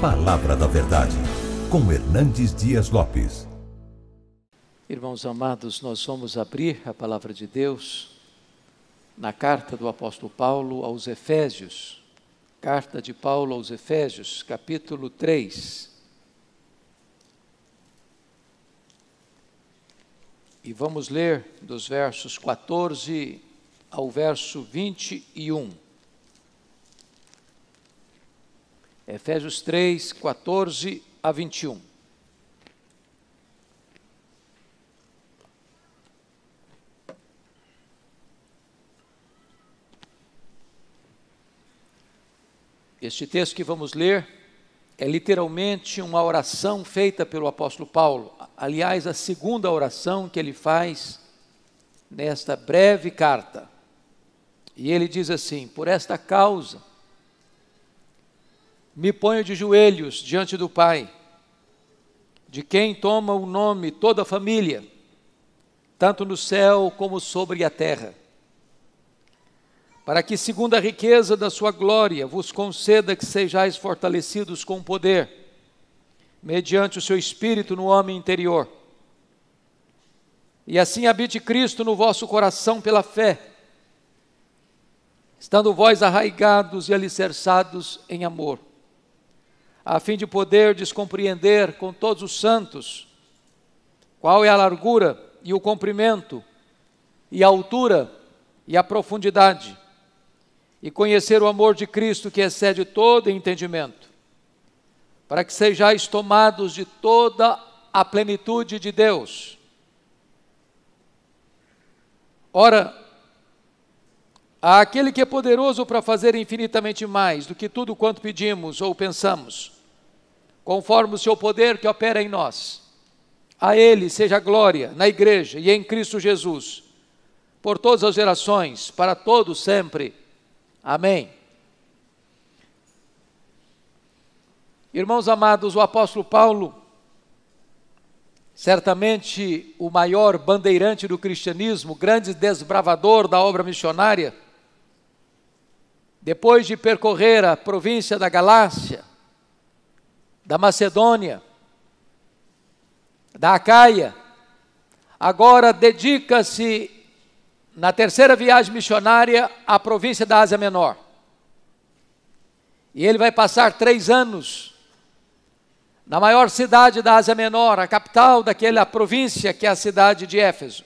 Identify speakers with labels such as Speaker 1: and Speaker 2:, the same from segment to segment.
Speaker 1: Palavra da Verdade, com Hernandes Dias Lopes. Irmãos amados, nós vamos abrir a palavra de Deus na carta do apóstolo Paulo aos Efésios. Carta de Paulo aos Efésios, capítulo 3. E vamos ler dos versos 14 ao verso 21. Efésios 3, 14 a 21. Este texto que vamos ler é literalmente uma oração feita pelo apóstolo Paulo. Aliás, a segunda oração que ele faz nesta breve carta. E ele diz assim: Por esta causa me ponho de joelhos diante do Pai, de quem toma o nome toda a família, tanto no céu como sobre a terra, para que, segundo a riqueza da sua glória, vos conceda que sejais fortalecidos com poder, mediante o seu espírito no homem interior. E assim habite Cristo no vosso coração pela fé, estando vós arraigados e alicerçados em amor a fim de poder descompreender com todos os santos qual é a largura e o comprimento, e a altura e a profundidade, e conhecer o amor de Cristo que excede todo entendimento, para que sejais tomados de toda a plenitude de Deus. Ora, há aquele que é poderoso para fazer infinitamente mais do que tudo quanto pedimos ou pensamos conforme o seu poder que opera em nós. A Ele seja glória na Igreja e em Cristo Jesus, por todas as gerações, para todos sempre. Amém. Irmãos amados, o apóstolo Paulo, certamente o maior bandeirante do cristianismo, grande desbravador da obra missionária, depois de percorrer a província da Galácia, da Macedônia, da Acaia, agora dedica-se na terceira viagem missionária à província da Ásia Menor. E ele vai passar três anos na maior cidade da Ásia Menor, a capital daquela província que é a cidade de Éfeso.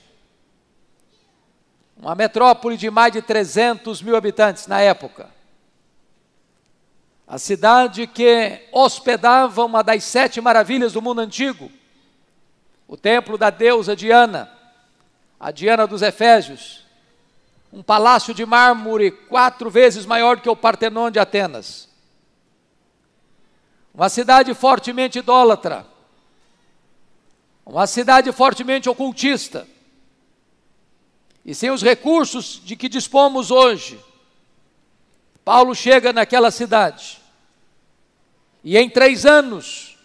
Speaker 1: Uma metrópole de mais de 300 mil habitantes na época a cidade que hospedava uma das sete maravilhas do mundo antigo, o templo da deusa Diana, a Diana dos Efésios, um palácio de mármore quatro vezes maior que o Partenon de Atenas, uma cidade fortemente idólatra, uma cidade fortemente ocultista, e sem os recursos de que dispomos hoje, Paulo chega naquela cidade e em três anos,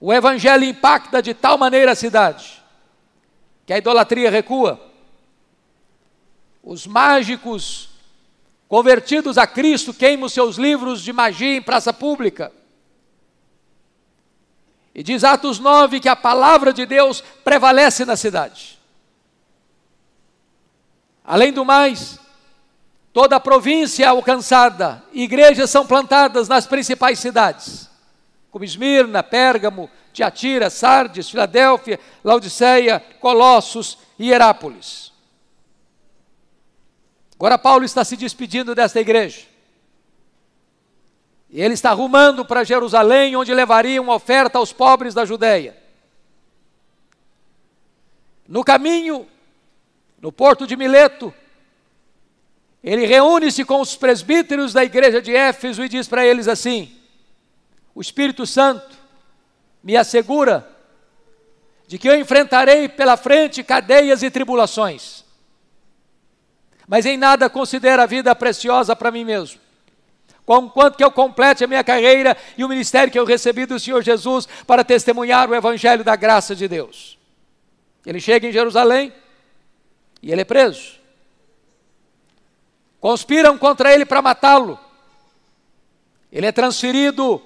Speaker 1: o Evangelho impacta de tal maneira a cidade que a idolatria recua. Os mágicos convertidos a Cristo queimam seus livros de magia em praça pública. E diz Atos 9 que a palavra de Deus prevalece na cidade. Além do mais, Toda a província é alcançada, igrejas são plantadas nas principais cidades, como Esmirna, Pérgamo, Tiatira, Sardes, Filadélfia, Laodiceia, Colossos e Herápolis. Agora Paulo está se despedindo desta igreja. E ele está rumando para Jerusalém, onde levaria uma oferta aos pobres da Judéia. No caminho, no porto de Mileto, ele reúne-se com os presbíteros da igreja de Éfeso e diz para eles assim: O Espírito Santo me assegura de que eu enfrentarei pela frente cadeias e tribulações, mas em nada considero a vida preciosa para mim mesmo. Conquanto que eu complete a minha carreira e o ministério que eu recebi do Senhor Jesus para testemunhar o Evangelho da graça de Deus. Ele chega em Jerusalém e ele é preso. Conspiram contra ele para matá-lo. Ele é transferido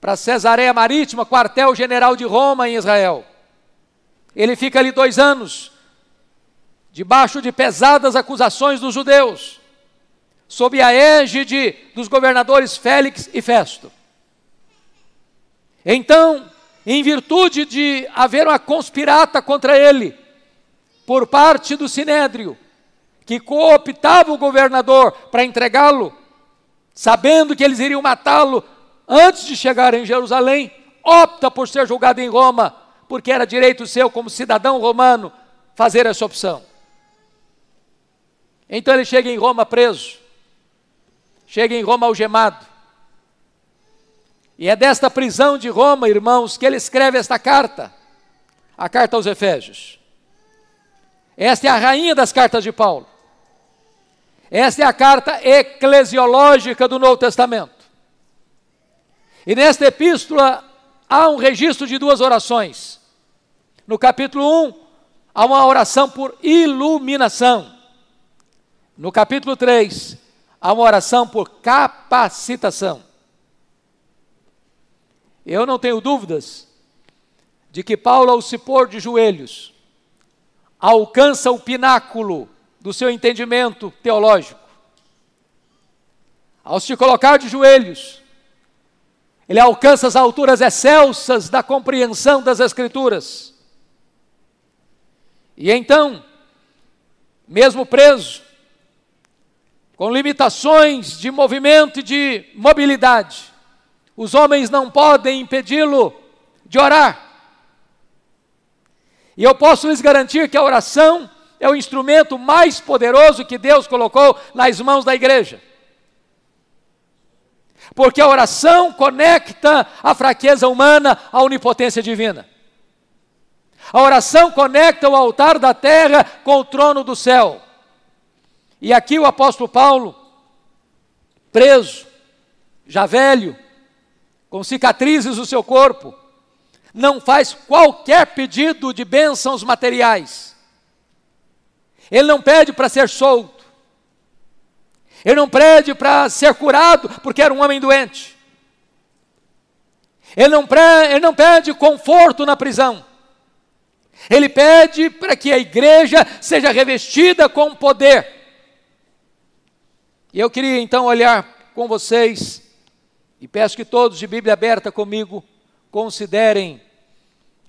Speaker 1: para Cesareia Marítima, quartel-general de Roma em Israel. Ele fica ali dois anos, debaixo de pesadas acusações dos judeus, sob a égide dos governadores Félix e Festo. Então, em virtude de haver uma conspirata contra ele, por parte do Sinédrio, que cooptava o governador para entregá-lo, sabendo que eles iriam matá-lo antes de chegar em Jerusalém, opta por ser julgado em Roma, porque era direito seu, como cidadão romano, fazer essa opção. Então ele chega em Roma preso, chega em Roma algemado. E é desta prisão de Roma, irmãos, que ele escreve esta carta, a carta aos Efésios. Esta é a rainha das cartas de Paulo. Esta é a carta eclesiológica do Novo Testamento. E nesta epístola há um registro de duas orações. No capítulo 1, há uma oração por iluminação. No capítulo 3, há uma oração por capacitação. Eu não tenho dúvidas de que Paulo, ao se pôr de joelhos, alcança o pináculo do seu entendimento teológico. Ao se colocar de joelhos, ele alcança as alturas excelsas da compreensão das Escrituras. E então, mesmo preso, com limitações de movimento e de mobilidade, os homens não podem impedi-lo de orar. E eu posso lhes garantir que a oração é o instrumento mais poderoso que Deus colocou nas mãos da igreja. Porque a oração conecta a fraqueza humana à onipotência divina. A oração conecta o altar da terra com o trono do céu. E aqui o apóstolo Paulo, preso, já velho, com cicatrizes no seu corpo, não faz qualquer pedido de bênçãos materiais ele não pede para ser solto. Ele não pede para ser curado, porque era um homem doente. Ele não, ele não pede conforto na prisão. Ele pede para que a igreja seja revestida com poder. E eu queria então olhar com vocês, e peço que todos de Bíblia aberta comigo considerem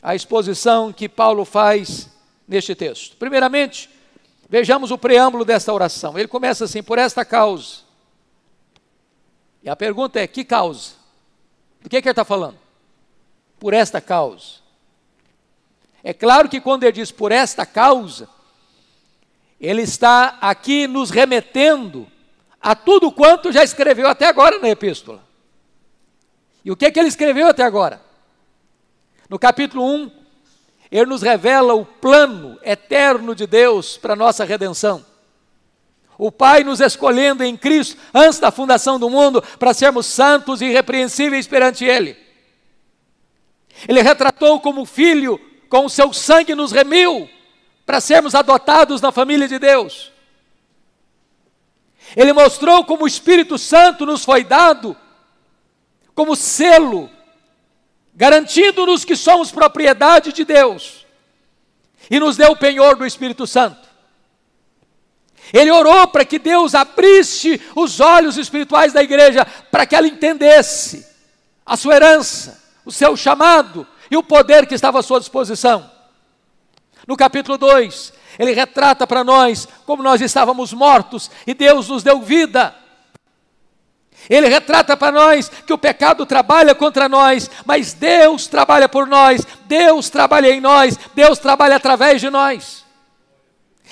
Speaker 1: a exposição que Paulo faz neste texto. Primeiramente, Vejamos o preâmbulo desta oração. Ele começa assim: por esta causa. E a pergunta é: que causa? Do que, é que ele está falando? Por esta causa. É claro que quando ele diz por esta causa, ele está aqui nos remetendo a tudo quanto já escreveu até agora na epístola. E o que, é que ele escreveu até agora? No capítulo 1, ele nos revela o plano eterno de Deus para a nossa redenção. O Pai nos escolhendo em Cristo antes da fundação do mundo para sermos santos e irrepreensíveis perante Ele. Ele retratou como filho, com o seu sangue nos remiu para sermos adotados na família de Deus. Ele mostrou como o Espírito Santo nos foi dado como selo garantindo-nos que somos propriedade de Deus, e nos deu o penhor do Espírito Santo. Ele orou para que Deus abrisse os olhos espirituais da igreja, para que ela entendesse a sua herança, o seu chamado e o poder que estava à sua disposição. No capítulo 2, ele retrata para nós como nós estávamos mortos e Deus nos deu vida. Ele retrata para nós que o pecado trabalha contra nós, mas Deus trabalha por nós, Deus trabalha em nós, Deus trabalha através de nós.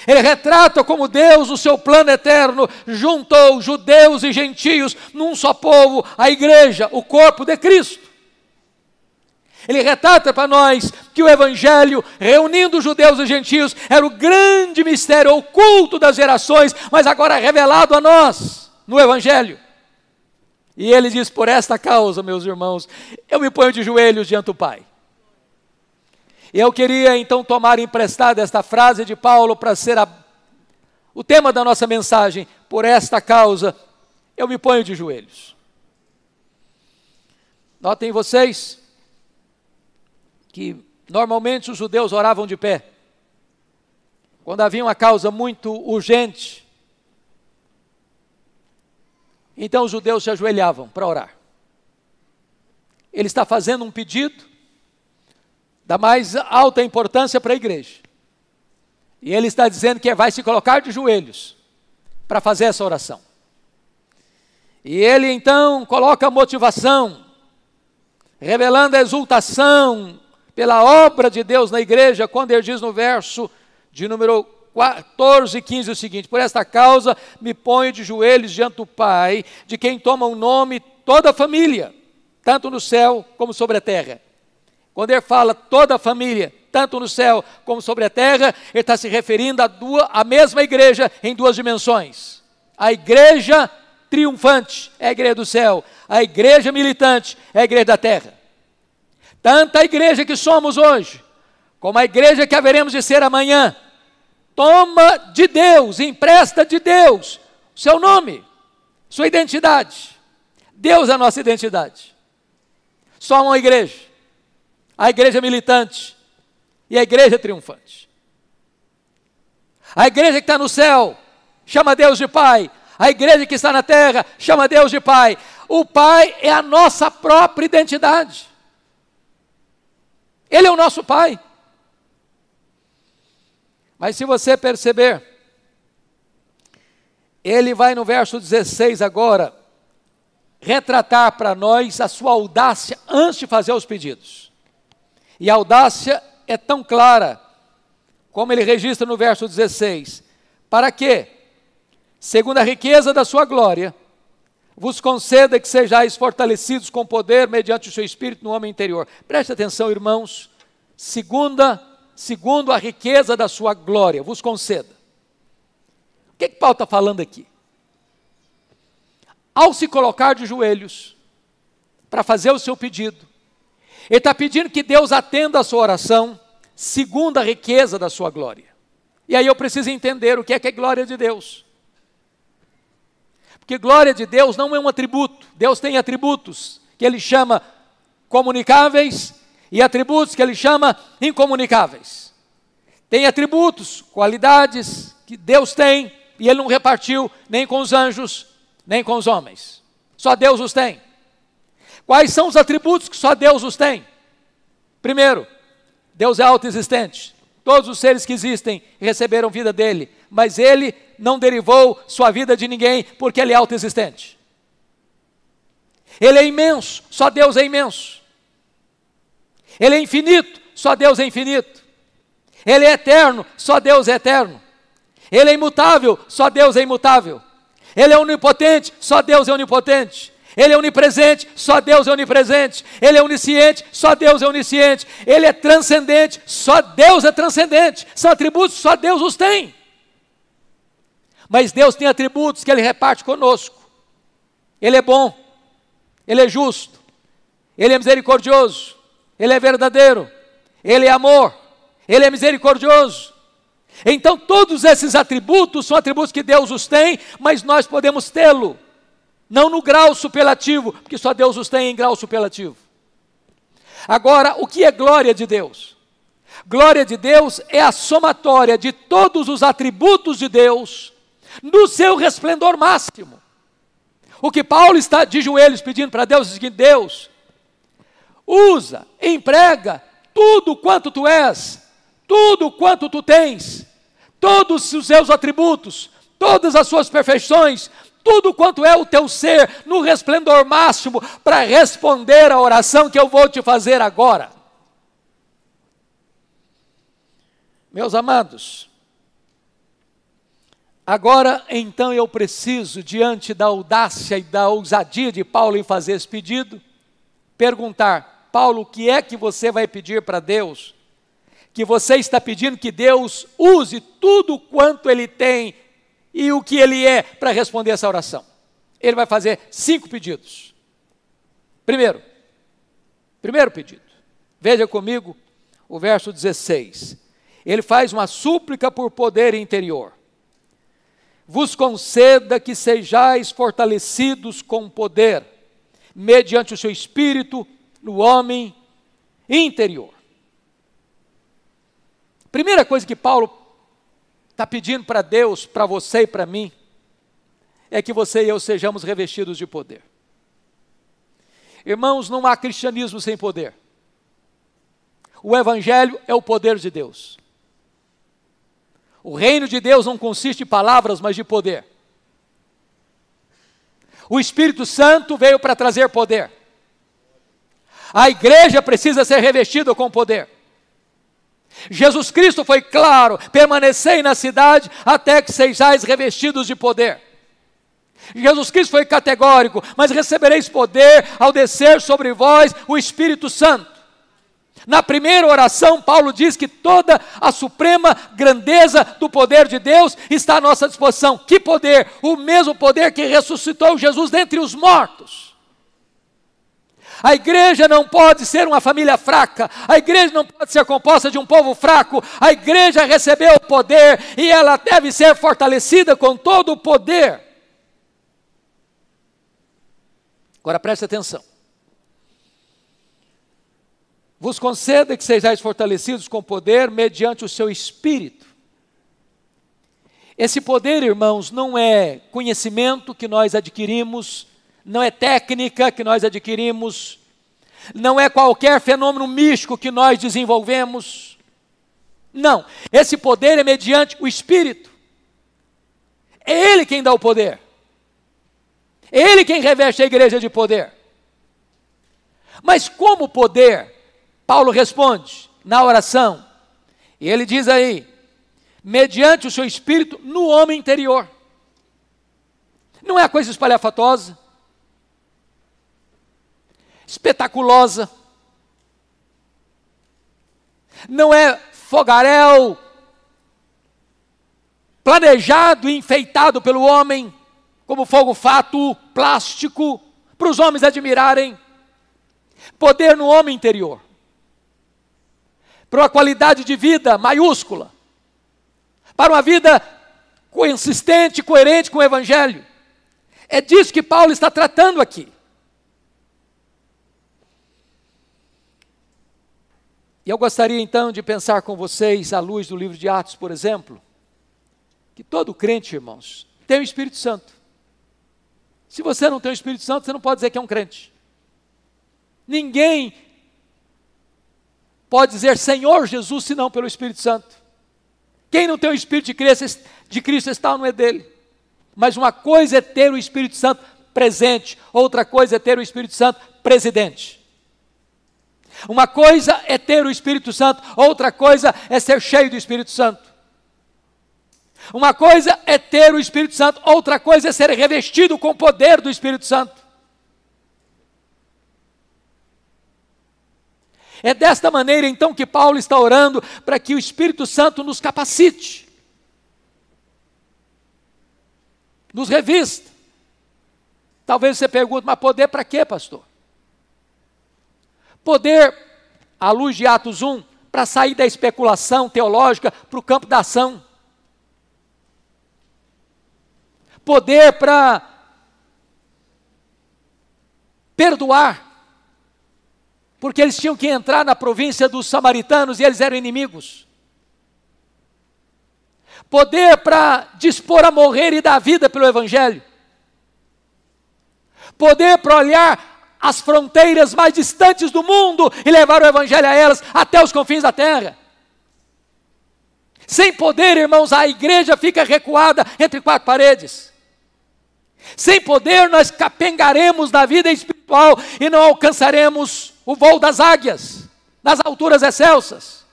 Speaker 1: Ele retrata como Deus, o seu plano eterno, juntou judeus e gentios num só povo, a igreja, o corpo de Cristo. Ele retrata para nós que o Evangelho, reunindo judeus e gentios, era o grande mistério oculto das gerações, mas agora revelado a nós no Evangelho. E ele diz: Por esta causa, meus irmãos, eu me ponho de joelhos diante do Pai. E eu queria então tomar emprestada esta frase de Paulo para ser a, o tema da nossa mensagem. Por esta causa, eu me ponho de joelhos. Notem vocês que normalmente os judeus oravam de pé. Quando havia uma causa muito urgente, então os judeus se ajoelhavam para orar. Ele está fazendo um pedido da mais alta importância para a igreja. E ele está dizendo que vai se colocar de joelhos para fazer essa oração. E ele então coloca a motivação, revelando a exultação pela obra de Deus na igreja, quando ele diz no verso de número 14 e 15 é o seguinte: Por esta causa me ponho de joelhos diante do Pai, de quem toma o nome toda a família, tanto no céu como sobre a terra. Quando ele fala toda a família, tanto no céu como sobre a terra, ele está se referindo à, duas, à mesma igreja em duas dimensões. A igreja triunfante é a igreja do céu, a igreja militante é a igreja da terra. Tanto a igreja que somos hoje, como a igreja que haveremos de ser amanhã, Toma de Deus, empresta de Deus seu nome, sua identidade. Deus é a nossa identidade. Só uma igreja. A igreja militante e a igreja triunfante. A igreja que está no céu chama Deus de Pai. A igreja que está na terra chama Deus de Pai. O Pai é a nossa própria identidade. Ele é o nosso Pai. Mas se você perceber, ele vai no verso 16 agora retratar para nós a sua audácia antes de fazer os pedidos. E a audácia é tão clara, como ele registra no verso 16: Para que, segundo a riqueza da sua glória, vos conceda que sejais fortalecidos com poder mediante o seu espírito no homem interior. Preste atenção, irmãos. Segunda segundo a riqueza da sua glória, vos conceda. O que, que Paulo está falando aqui? Ao se colocar de joelhos para fazer o seu pedido, ele está pedindo que Deus atenda a sua oração, segundo a riqueza da sua glória. E aí eu preciso entender o que é que é glória de Deus. Porque glória de Deus não é um atributo. Deus tem atributos que ele chama comunicáveis e atributos que ele chama incomunicáveis. Tem atributos, qualidades que Deus tem e ele não repartiu nem com os anjos, nem com os homens. Só Deus os tem. Quais são os atributos que só Deus os tem? Primeiro, Deus é autoexistente. Todos os seres que existem receberam vida dele, mas ele não derivou sua vida de ninguém porque ele é autoexistente. Ele é imenso, só Deus é imenso. Ele é infinito, só Deus é infinito. Ele é eterno, só Deus é eterno. Ele é imutável, só Deus é imutável. Ele é onipotente, só Deus é onipotente. Ele é onipresente, só Deus é onipresente. Ele é onisciente, só Deus é onisciente. Ele é transcendente, só Deus é transcendente. São atributos, só Deus os tem. Mas Deus tem atributos que Ele reparte conosco. Ele é bom, Ele é justo, Ele é misericordioso, ele é verdadeiro, Ele é amor, Ele é misericordioso. Então, todos esses atributos são atributos que Deus os tem, mas nós podemos tê-lo, não no grau superlativo, porque só Deus os tem em grau superlativo. Agora, o que é glória de Deus? Glória de Deus é a somatória de todos os atributos de Deus no seu resplendor máximo. O que Paulo está de joelhos pedindo para Deus é o seguinte: Deus, usa, emprega tudo quanto tu és, tudo quanto tu tens, todos os seus atributos, todas as suas perfeições, tudo quanto é o teu ser no resplendor máximo para responder à oração que eu vou te fazer agora. Meus amados, agora então eu preciso, diante da audácia e da ousadia de Paulo em fazer esse pedido, perguntar: Paulo, o que é que você vai pedir para Deus? Que você está pedindo que Deus use tudo quanto ele tem e o que ele é para responder essa oração. Ele vai fazer cinco pedidos. Primeiro, primeiro pedido, veja comigo o verso 16. Ele faz uma súplica por poder interior. Vos conceda que sejais fortalecidos com poder, mediante o seu espírito, no homem interior. Primeira coisa que Paulo está pedindo para Deus, para você e para mim, é que você e eu sejamos revestidos de poder. Irmãos, não há cristianismo sem poder. O Evangelho é o poder de Deus. O reino de Deus não consiste em palavras, mas de poder. O Espírito Santo veio para trazer poder. A igreja precisa ser revestida com poder. Jesus Cristo foi claro: permanecei na cidade até que sejais revestidos de poder. Jesus Cristo foi categórico, mas recebereis poder ao descer sobre vós o Espírito Santo. Na primeira oração, Paulo diz que toda a suprema grandeza do poder de Deus está à nossa disposição. Que poder? O mesmo poder que ressuscitou Jesus dentre os mortos. A igreja não pode ser uma família fraca, a igreja não pode ser composta de um povo fraco. A igreja recebeu o poder e ela deve ser fortalecida com todo o poder. Agora preste atenção. Vos conceda que sejais fortalecidos com poder mediante o seu espírito. Esse poder, irmãos, não é conhecimento que nós adquirimos não é técnica que nós adquirimos, não é qualquer fenômeno místico que nós desenvolvemos. Não, esse poder é mediante o Espírito. É Ele quem dá o poder. É Ele quem reveste a igreja de poder. Mas como poder? Paulo responde na oração. E ele diz aí: mediante o seu espírito no homem interior. Não é coisa espalhafatosa espetaculosa. Não é fogaréu planejado e enfeitado pelo homem, como fogo fato, plástico, para os homens admirarem. Poder no homem interior, para uma qualidade de vida maiúscula, para uma vida consistente, coerente com o Evangelho. É disso que Paulo está tratando aqui. E eu gostaria então de pensar com vocês, à luz do livro de Atos, por exemplo, que todo crente, irmãos, tem o Espírito Santo. Se você não tem o Espírito Santo, você não pode dizer que é um crente. Ninguém pode dizer Senhor Jesus senão pelo Espírito Santo. Quem não tem o Espírito de Cristo, de Cristo está não é dele. Mas uma coisa é ter o Espírito Santo presente, outra coisa é ter o Espírito Santo presidente. Uma coisa é ter o Espírito Santo, outra coisa é ser cheio do Espírito Santo. Uma coisa é ter o Espírito Santo, outra coisa é ser revestido com o poder do Espírito Santo. É desta maneira então que Paulo está orando para que o Espírito Santo nos capacite, nos revista. Talvez você pergunte, mas poder para quê, pastor? Poder, à luz de Atos 1, para sair da especulação teológica para o campo da ação. Poder para perdoar. Porque eles tinham que entrar na província dos samaritanos e eles eram inimigos. Poder para dispor a morrer e dar vida pelo Evangelho. Poder para olhar as fronteiras mais distantes do mundo e levar o Evangelho a elas até os confins da terra. Sem poder, irmãos, a igreja fica recuada entre quatro paredes. Sem poder, nós capengaremos na vida espiritual e não alcançaremos o voo das águias, nas alturas excelsas.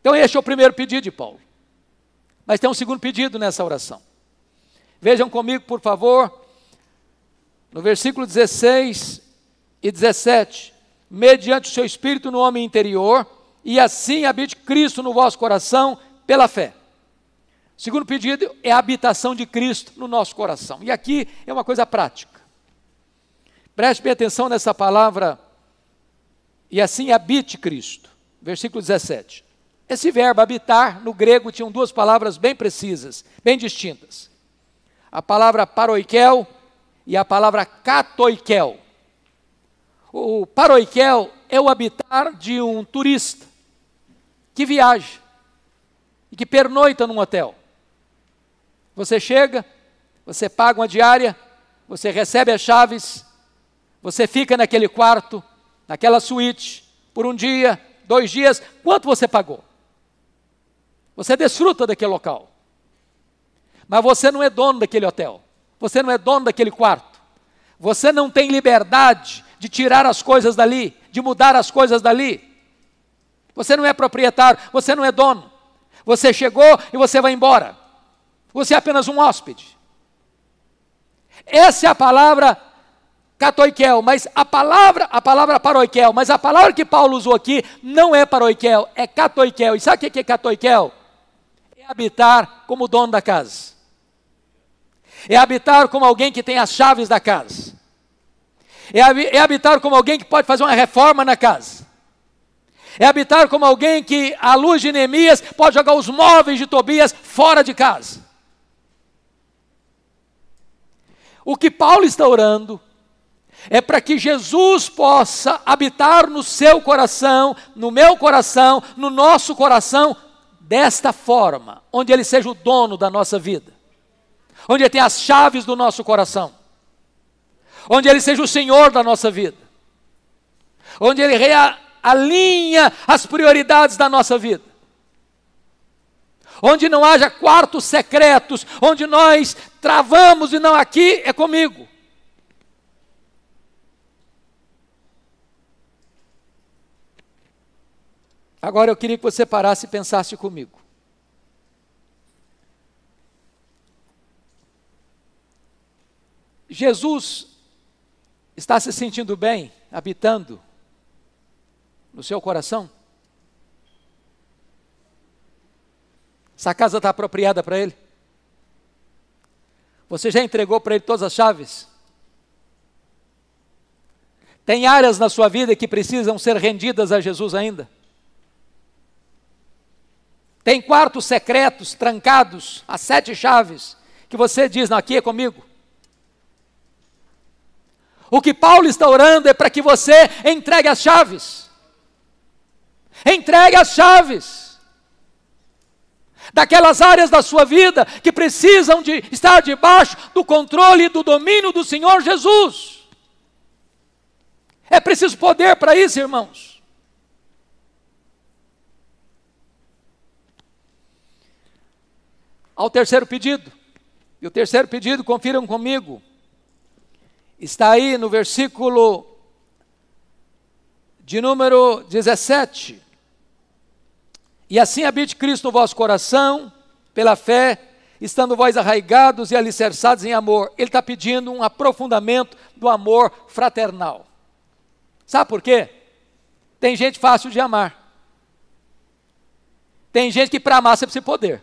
Speaker 1: Então, este é o primeiro pedido de Paulo. Mas tem um segundo pedido nessa oração. Vejam comigo, por favor, no versículo 16 e 17, mediante o seu espírito no homem interior, e assim habite Cristo no vosso coração pela fé. O segundo pedido é a habitação de Cristo no nosso coração. E aqui é uma coisa prática. Preste bem atenção nessa palavra, e assim habite Cristo. Versículo 17. Esse verbo habitar, no grego, tinham duas palavras bem precisas, bem distintas. A palavra paroikel, e a palavra catoikel. O paroikel é o habitar de um turista que viaja e que pernoita num hotel. Você chega, você paga uma diária, você recebe as chaves, você fica naquele quarto, naquela suíte, por um dia, dois dias, quanto você pagou? Você desfruta daquele local. Mas você não é dono daquele hotel. Você não é dono daquele quarto. Você não tem liberdade de tirar as coisas dali, de mudar as coisas dali. Você não é proprietário, você não é dono. Você chegou e você vai embora. Você é apenas um hóspede. Essa é a palavra catoiquel, mas a palavra, a palavra paroiquel, mas a palavra que Paulo usou aqui não é paroiquel, é catoiquel. E sabe o que é catoiquel? É habitar como dono da casa. É habitar como alguém que tem as chaves da casa. É, é, habitar como alguém que pode fazer uma reforma na casa. É habitar como alguém que, à luz de Neemias, pode jogar os móveis de Tobias fora de casa. O que Paulo está orando é para que Jesus possa habitar no seu coração, no meu coração, no nosso coração, desta forma, onde Ele seja o dono da nossa vida onde Ele tem as chaves do nosso coração, onde Ele seja o Senhor da nossa vida, onde Ele realinha as prioridades da nossa vida, onde não haja quartos secretos, onde nós travamos e não aqui é comigo. Agora eu queria que você parasse e pensasse comigo. Jesus está se sentindo bem habitando no seu coração? Essa casa está apropriada para ele? Você já entregou para ele todas as chaves? Tem áreas na sua vida que precisam ser rendidas a Jesus ainda? Tem quartos secretos, trancados, a sete chaves, que você diz, não, aqui é comigo. O que Paulo está orando é para que você entregue as chaves. Entregue as chaves. Daquelas áreas da sua vida que precisam de estar debaixo do controle e do domínio do Senhor Jesus. É preciso poder para isso, irmãos. ao terceiro pedido. E o terceiro pedido, confiram comigo, Está aí no versículo de número 17. E assim habite Cristo no vosso coração, pela fé, estando vós arraigados e alicerçados em amor. Ele está pedindo um aprofundamento do amor fraternal. Sabe por quê? Tem gente fácil de amar. Tem gente que para amar você precisa poder.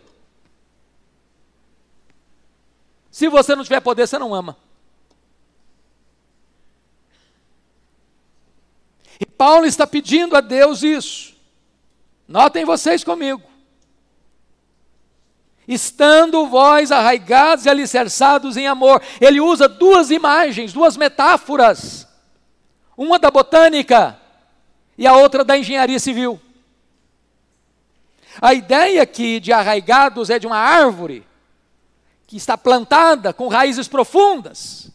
Speaker 1: Se você não tiver poder, você não ama. Paulo está pedindo a Deus isso. Notem vocês comigo. Estando vós arraigados e alicerçados em amor. Ele usa duas imagens, duas metáforas. Uma da botânica e a outra da engenharia civil. A ideia aqui de arraigados é de uma árvore que está plantada com raízes profundas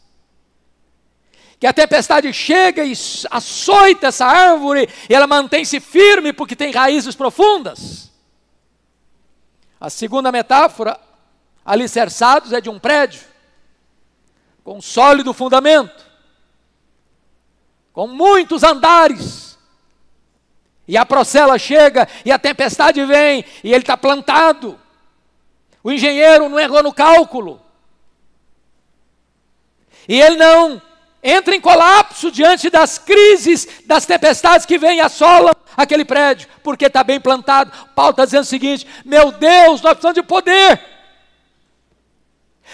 Speaker 1: que a tempestade chega e açoita essa árvore e ela mantém-se firme porque tem raízes profundas. A segunda metáfora, alicerçados, é de um prédio com sólido fundamento, com muitos andares. E a procela chega e a tempestade vem e ele está plantado. O engenheiro não errou no cálculo. E ele não entra em colapso diante das crises, das tempestades que vêm e assolam aquele prédio, porque está bem plantado. Paulo está dizendo o seguinte: meu Deus, nós precisamos de poder.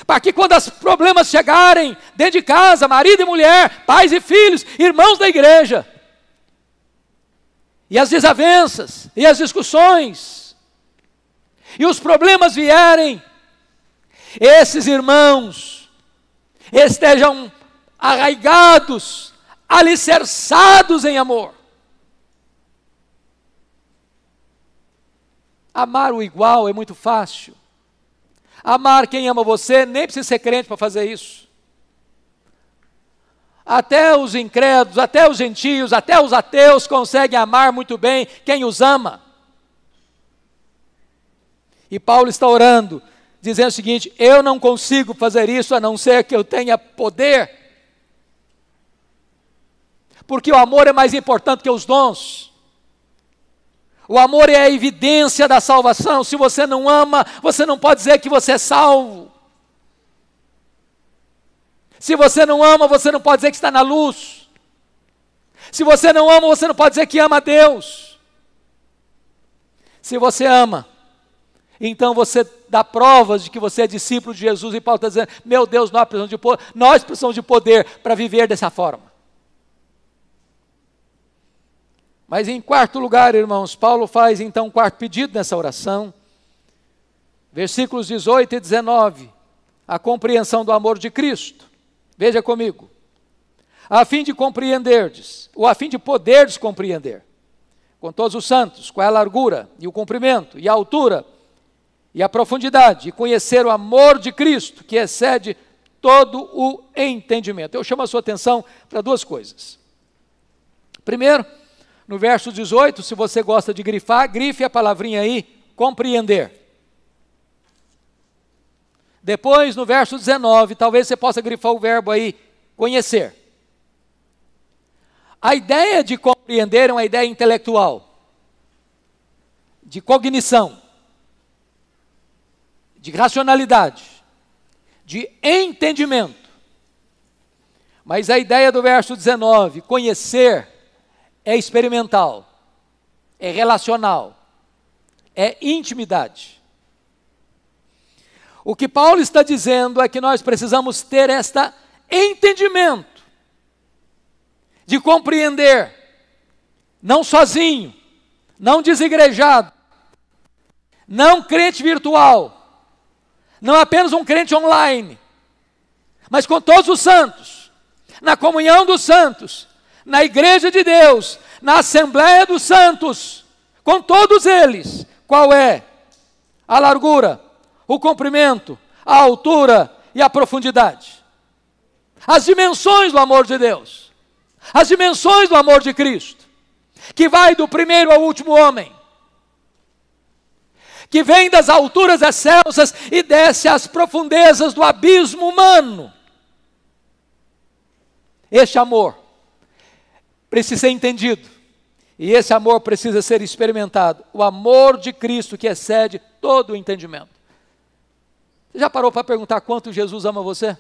Speaker 1: Para que quando os problemas chegarem dentro de casa, marido e mulher, pais e filhos, irmãos da igreja, e as desavenças, e as discussões, e os problemas vierem, esses irmãos estejam arraigados, alicerçados em amor. Amar o igual é muito fácil. Amar quem ama você, nem precisa ser crente para fazer isso. Até os incrédulos, até os gentios, até os ateus conseguem amar muito bem quem os ama. E Paulo está orando, dizendo o seguinte: eu não consigo fazer isso a não ser que eu tenha poder porque o amor é mais importante que os dons. O amor é a evidência da salvação. Se você não ama, você não pode dizer que você é salvo. Se você não ama, você não pode dizer que está na luz. Se você não ama, você não pode dizer que ama a Deus. Se você ama, então você dá provas de que você é discípulo de Jesus e Paulo está dizendo: meu Deus, nós precisamos de poder, nós precisamos de poder para viver dessa forma. Mas em quarto lugar, irmãos, Paulo faz então um quarto pedido nessa oração. Versículos 18 e 19. A compreensão do amor de Cristo. Veja comigo. A fim de compreenderdes, ou a fim de poderdes compreender, com todos os santos, qual é a largura e o comprimento e a altura e a profundidade, e conhecer o amor de Cristo, que excede todo o entendimento. Eu chamo a sua atenção para duas coisas. Primeiro, no verso 18, se você gosta de grifar, grife a palavrinha aí, compreender. Depois, no verso 19, talvez você possa grifar o verbo aí, conhecer. A ideia de compreender é uma ideia intelectual, de cognição, de racionalidade, de entendimento. Mas a ideia do verso 19, conhecer, é experimental, é relacional, é intimidade. O que Paulo está dizendo é que nós precisamos ter este entendimento de compreender, não sozinho, não desigrejado, não crente virtual, não apenas um crente online, mas com todos os santos, na comunhão dos santos, na igreja de Deus, na Assembleia dos Santos, com todos eles, qual é a largura, o comprimento, a altura e a profundidade. As dimensões do amor de Deus, as dimensões do amor de Cristo, que vai do primeiro ao último homem, que vem das alturas excelsas e desce às profundezas do abismo humano. Este amor precisa ser entendido. E esse amor precisa ser experimentado. O amor de Cristo que excede todo o entendimento. Você já parou para perguntar quanto Jesus ama você?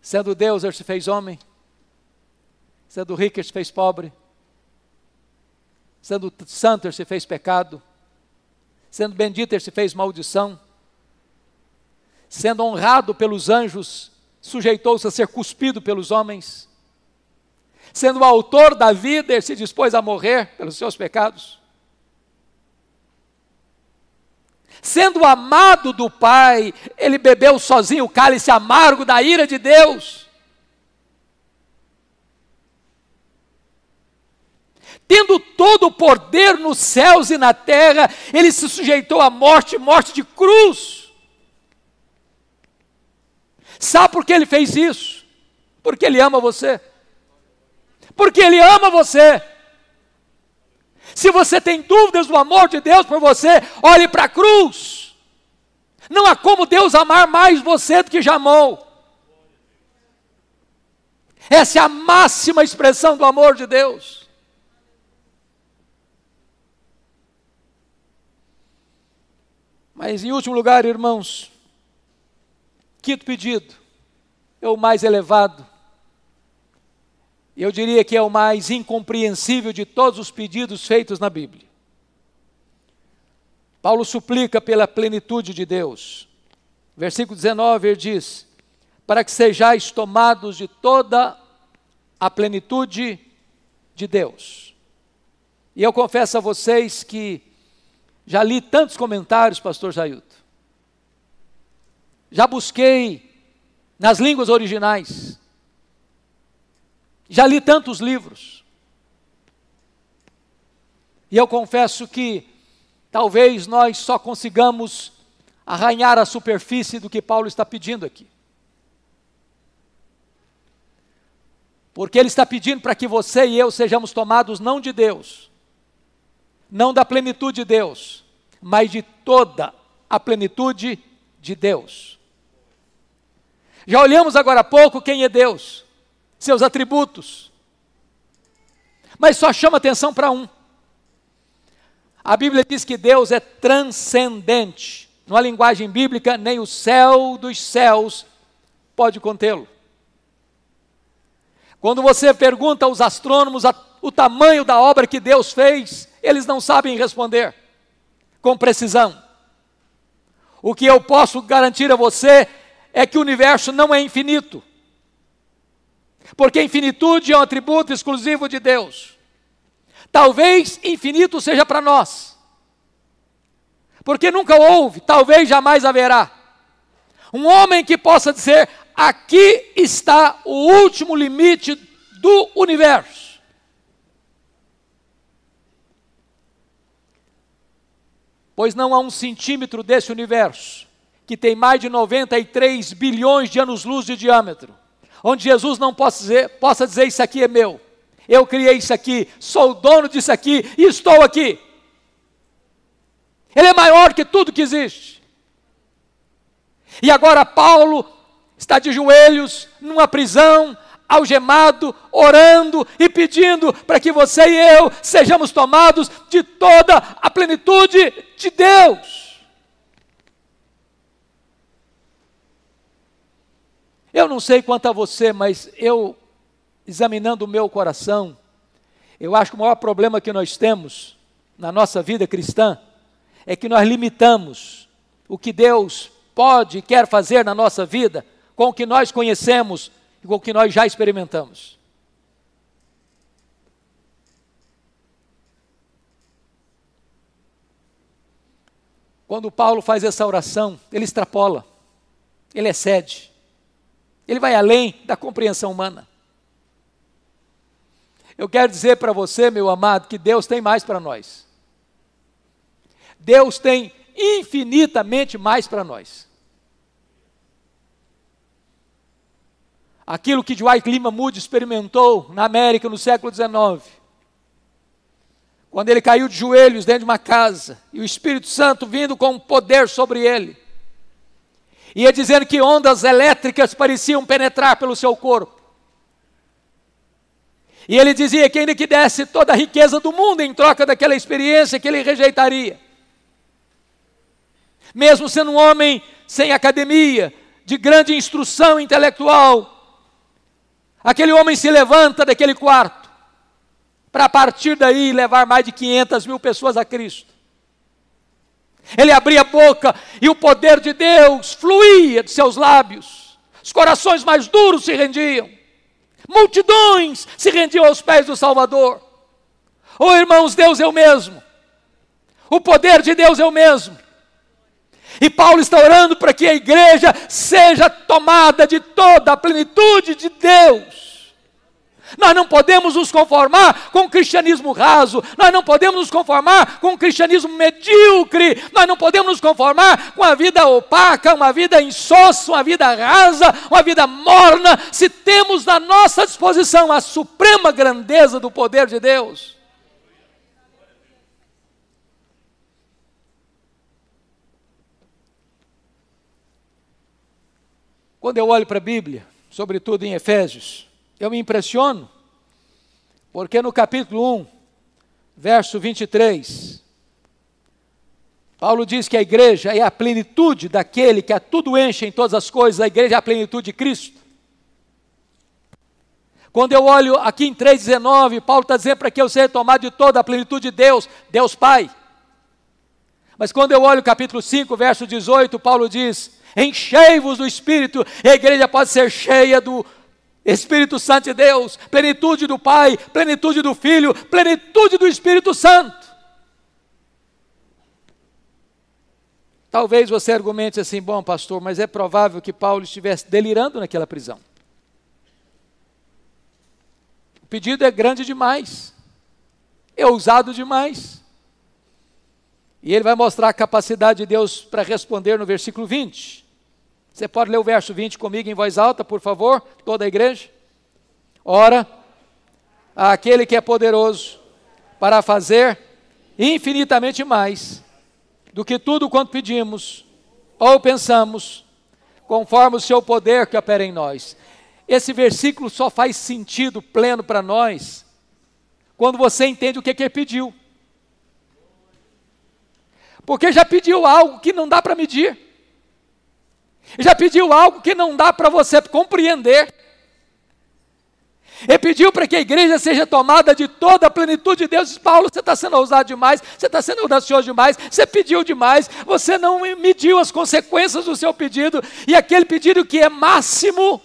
Speaker 1: Sendo Deus, ele se fez homem. Sendo rico, ele se fez pobre. Sendo santo, ele se fez pecado. Sendo bendito, ele se fez maldição sendo honrado pelos anjos, sujeitou-se a ser cuspido pelos homens. Sendo o autor da vida, ele se dispôs a morrer pelos seus pecados. Sendo amado do Pai, ele bebeu sozinho o cálice amargo da ira de Deus. Tendo todo o poder nos céus e na terra, ele se sujeitou à morte, morte de cruz. Sabe por que ele fez isso? Porque ele ama você. Porque ele ama você. Se você tem dúvidas do amor de Deus por você, olhe para a cruz. Não há como Deus amar mais você do que já amou. Essa é a máxima expressão do amor de Deus. Mas em último lugar, irmãos, Quinto pedido é o mais elevado. Eu diria que é o mais incompreensível de todos os pedidos feitos na Bíblia. Paulo suplica pela plenitude de Deus. Versículo 19 ele diz: Para que sejais tomados de toda a plenitude de Deus. E eu confesso a vocês que já li tantos comentários, pastor Jailton, já busquei nas línguas originais, já li tantos livros. E eu confesso que talvez nós só consigamos arranhar a superfície do que Paulo está pedindo aqui. Porque ele está pedindo para que você e eu sejamos tomados não de Deus, não da plenitude de Deus, mas de toda a plenitude de Deus. Já olhamos agora há pouco quem é Deus, seus atributos. Mas só chama atenção para um. A Bíblia diz que Deus é transcendente. Numa linguagem bíblica, nem o céu dos céus pode contê-lo. Quando você pergunta aos astrônomos a, o tamanho da obra que Deus fez, eles não sabem responder com precisão. O que eu posso garantir a você é que o universo não é infinito. Porque infinitude é um atributo exclusivo de Deus. Talvez infinito seja para nós. Porque nunca houve, talvez jamais haverá. Um homem que possa dizer: aqui está o último limite do universo. Pois não há um centímetro desse universo que tem mais de 93 bilhões de anos-luz de diâmetro, onde Jesus não possa dizer, possa dizer: Isso aqui é meu, eu criei isso aqui, sou o dono disso aqui e estou aqui. Ele é maior que tudo que existe. E agora Paulo está de joelhos numa prisão, algemado, orando e pedindo para que você e eu sejamos tomados de toda a plenitude de Deus. Eu não sei quanto a você, mas eu, examinando o meu coração, eu acho que o maior problema que nós temos na nossa vida cristã é que nós limitamos o que Deus pode e quer fazer na nossa vida com o que nós conhecemos e com o que nós já experimentamos. Quando Paulo faz essa oração, ele extrapola, ele excede. Ele vai além da compreensão humana. Eu quero dizer para você, meu amado, que Deus tem mais para nós. Deus tem infinitamente mais para nós. Aquilo que Dwight Lima Moody experimentou na América no século XIX, quando ele caiu de joelhos dentro de uma casa e o Espírito Santo vindo com um poder sobre ele ia dizendo que ondas elétricas pareciam penetrar pelo seu corpo. E ele dizia que ainda que desse toda a riqueza do mundo em troca daquela experiência que ele rejeitaria. Mesmo sendo um homem sem academia, de grande instrução intelectual, aquele homem se levanta daquele quarto para a partir daí levar mais de 500 mil pessoas a Cristo. Ele abria a boca e o poder de Deus fluía de seus lábios. Os corações mais duros se rendiam. Multidões se rendiam aos pés do Salvador. Oh, irmãos, Deus é o mesmo. O poder de Deus é o mesmo. E Paulo está orando para que a igreja seja tomada de toda a plenitude de Deus nós não podemos nos conformar com o cristianismo raso, nós não podemos nos conformar com o cristianismo medíocre, nós não podemos nos conformar com a vida opaca, uma vida insossa, uma vida rasa, uma vida morna, se temos na nossa disposição a suprema grandeza do poder de Deus. Quando eu olho para a Bíblia, sobretudo em Efésios, eu me impressiono, porque no capítulo 1, verso 23, Paulo diz que a igreja é a plenitude daquele que a tudo enche em todas as coisas, a igreja é a plenitude de Cristo. Quando eu olho aqui em 3,19, Paulo está dizendo para que eu seja tomado de toda a plenitude de Deus, Deus Pai. Mas quando eu olho o capítulo 5, verso 18, Paulo diz: Enchei-vos do Espírito, e a igreja pode ser cheia do Espírito Santo de Deus, plenitude do Pai, plenitude do Filho, plenitude do Espírito Santo. Talvez você argumente assim, bom pastor, mas é provável que Paulo estivesse delirando naquela prisão. O pedido é grande demais, é ousado demais. E ele vai mostrar a capacidade de Deus para responder no versículo 20. Você pode ler o verso 20 comigo em voz alta, por favor, toda a igreja? Ora, aquele que é poderoso para fazer infinitamente mais do que tudo quanto pedimos ou pensamos, conforme o seu poder que opera em nós. Esse versículo só faz sentido pleno para nós quando você entende o que, que ele pediu. Porque já pediu algo que não dá para medir. Já pediu algo que não dá para você compreender. Ele pediu para que a igreja seja tomada de toda a plenitude de Deus. Paulo, você está sendo ousado demais, você está sendo audacioso demais, você pediu demais, você não mediu as consequências do seu pedido, e aquele pedido que é máximo,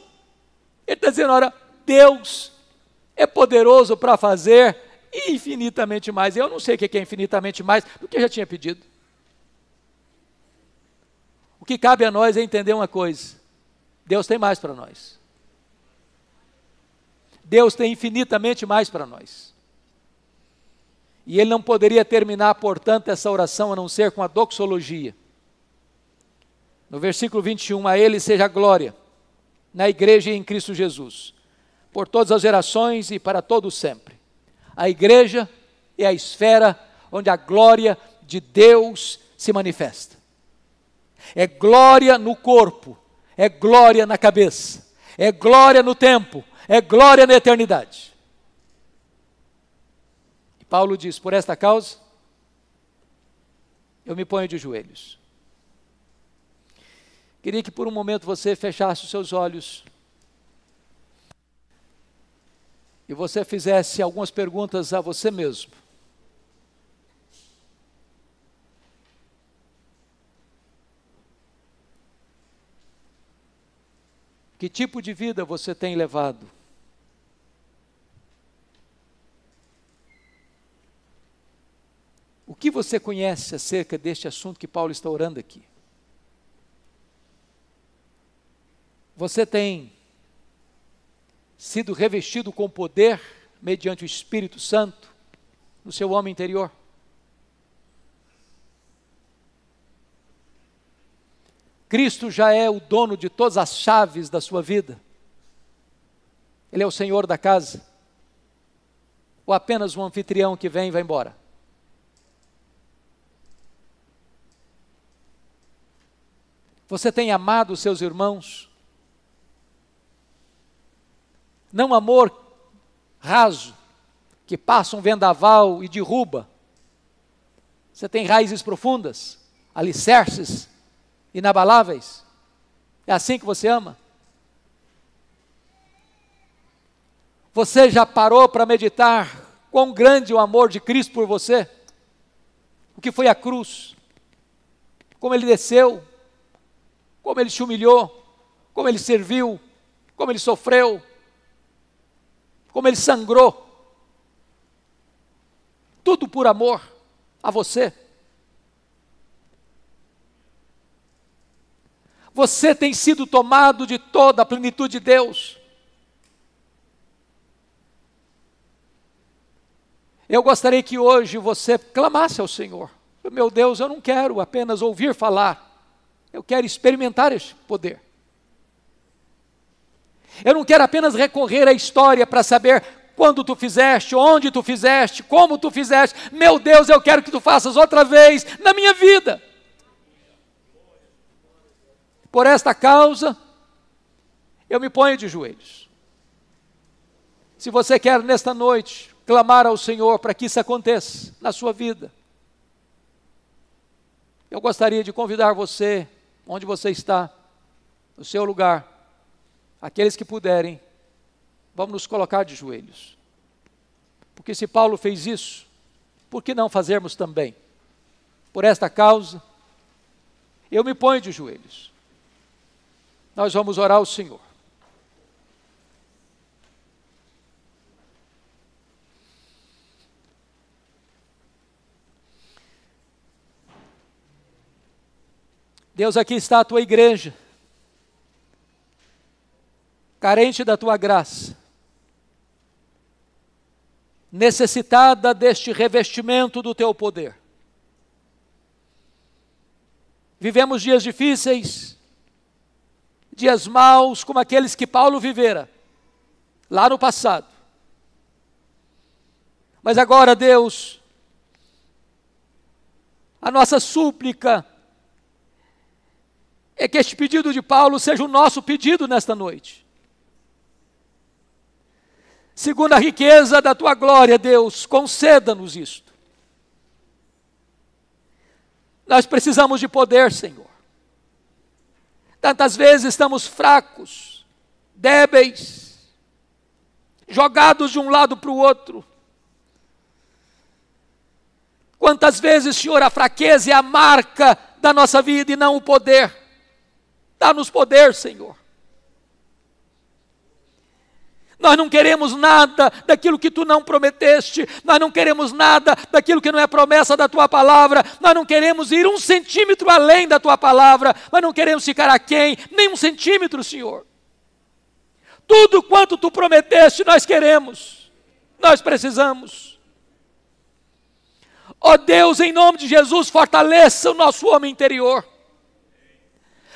Speaker 1: ele está dizendo: "Ora, Deus é poderoso para fazer infinitamente mais. Eu não sei o que é infinitamente mais do que eu já tinha pedido. O que cabe a nós é entender uma coisa: Deus tem mais para nós. Deus tem infinitamente mais para nós. E ele não poderia terminar, portanto, essa oração a não ser com a doxologia. No versículo 21, a ele seja a glória na igreja e em Cristo Jesus, por todas as gerações e para todo sempre. A igreja é a esfera onde a glória de Deus se manifesta. É glória no corpo, é glória na cabeça, é glória no tempo, é glória na eternidade. E Paulo diz: por esta causa, eu me ponho de joelhos. Queria que por um momento você fechasse os seus olhos e você fizesse algumas perguntas a você mesmo. Que tipo de vida você tem levado? O que você conhece acerca deste assunto que Paulo está orando aqui? Você tem sido revestido com poder mediante o Espírito Santo no seu homem interior? Cristo já é o dono de todas as chaves da sua vida. Ele é o senhor da casa. Ou apenas um anfitrião que vem e vai embora? Você tem amado os seus irmãos? Não amor raso, que passa um vendaval e derruba. Você tem raízes profundas, alicerces inabaláveis? É assim que você ama? Você já parou para meditar quão grande o amor de Cristo por você? O que foi a cruz? Como ele desceu? Como ele se humilhou? Como ele serviu? Como ele sofreu? Como ele sangrou? Tudo por amor a você. Você tem sido tomado de toda a plenitude de Deus. Eu gostaria que hoje você clamasse ao Senhor: Meu Deus, eu não quero apenas ouvir falar, eu quero experimentar este poder. Eu não quero apenas recorrer à história para saber quando tu fizeste, onde tu fizeste, como tu fizeste. Meu Deus, eu quero que tu faças outra vez na minha vida. Por esta causa, eu me ponho de joelhos. Se você quer nesta noite clamar ao Senhor para que isso aconteça na sua vida, eu gostaria de convidar você, onde você está, no seu lugar, aqueles que puderem, vamos nos colocar de joelhos. Porque se Paulo fez isso, por que não fazermos também? Por esta causa, eu me ponho de joelhos nós vamos orar ao Senhor. Deus, aqui está a tua igreja, carente da tua graça, necessitada deste revestimento do teu poder. Vivemos dias difíceis, dias maus como aqueles que Paulo vivera lá no passado. Mas agora, Deus, a nossa súplica é que este pedido de Paulo seja o nosso pedido nesta noite. Segundo a riqueza da tua glória, Deus, conceda-nos isto. Nós precisamos de poder, Senhor. Tantas vezes estamos fracos, débeis, jogados de um lado para o outro. Quantas vezes, Senhor, a fraqueza é a marca da nossa vida e não o poder. Dá-nos poder, Senhor. Nós não queremos nada daquilo que tu não prometeste, nós não queremos nada daquilo que não é promessa da tua palavra, nós não queremos ir um centímetro além da tua palavra, nós não queremos ficar aquém, nem um centímetro, Senhor. Tudo quanto tu prometeste, nós queremos, nós precisamos. Ó oh Deus, em nome de Jesus, fortaleça o nosso homem interior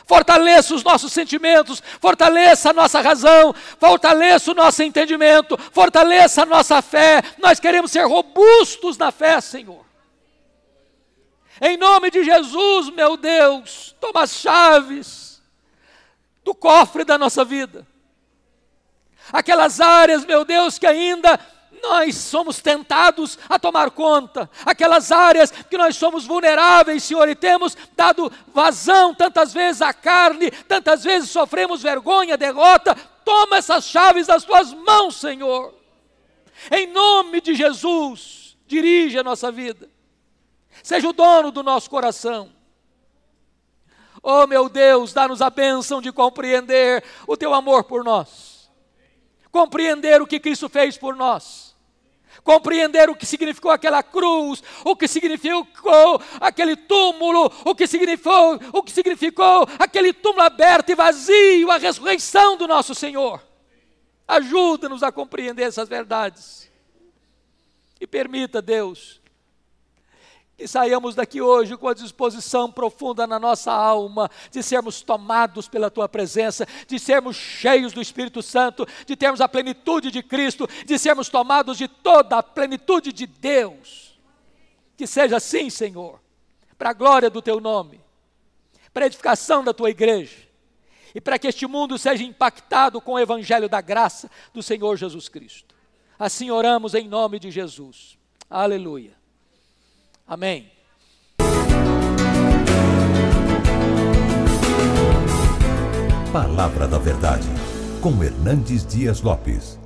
Speaker 1: fortaleça os nossos sentimentos, fortaleça a nossa razão, fortaleça o nosso entendimento, fortaleça a nossa fé. Nós queremos ser robustos na fé, Senhor. Em nome de Jesus, meu Deus, toma as chaves do cofre da nossa vida. Aquelas áreas, meu Deus, que ainda nós somos tentados a tomar conta, aquelas áreas que nós somos vulneráveis, Senhor, e temos dado vazão tantas vezes à carne, tantas vezes sofremos vergonha, derrota. Toma essas chaves das tuas mãos, Senhor. Em nome de Jesus, dirige a nossa vida. Seja o dono do nosso coração. Oh, meu Deus, dá-nos a bênção de compreender o teu amor por nós compreender o que Cristo fez por nós, compreender o que significou aquela cruz, o que significou aquele túmulo, o que significou, o que significou aquele túmulo aberto e vazio, a ressurreição do nosso Senhor. Ajuda-nos a compreender essas verdades. E permita, Deus, que saímos daqui hoje com a disposição profunda na nossa alma de sermos tomados pela tua presença, de sermos cheios do Espírito Santo, de termos a plenitude de Cristo, de sermos tomados de toda a plenitude de Deus. Que seja assim, Senhor, para a glória do teu nome, para a edificação da tua igreja e para que este mundo seja impactado com o evangelho da graça do Senhor Jesus Cristo. Assim oramos em nome de Jesus. Aleluia. Amém. Palavra da Verdade, com Hernandes Dias Lopes.